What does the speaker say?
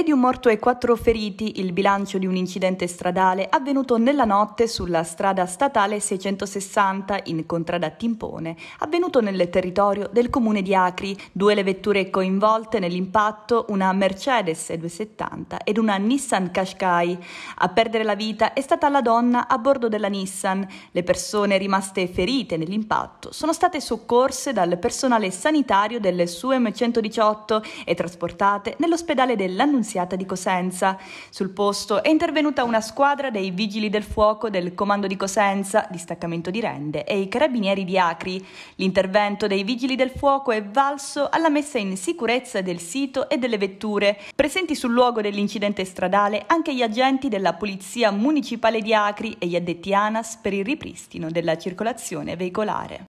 e di un morto e quattro feriti il bilancio di un incidente stradale avvenuto nella notte sulla strada statale 660 in contrada Timpone, avvenuto nel territorio del comune di Acri. Due le vetture coinvolte nell'impatto, una Mercedes 270 ed una Nissan Qashqai. A perdere la vita è stata la donna a bordo della Nissan. Le persone rimaste ferite nell'impatto sono state soccorse dal personale sanitario delle SUEM 118 e trasportate nell'ospedale dell'Annunziata annunziata di Cosenza. Sul posto è intervenuta una squadra dei vigili del fuoco del comando di Cosenza, distaccamento di Rende e i carabinieri di Acri. L'intervento dei vigili del fuoco è valso alla messa in sicurezza del sito e delle vetture. Presenti sul luogo dell'incidente stradale anche gli agenti della Polizia Municipale di Acri e gli addetti ANAS per il ripristino della circolazione veicolare.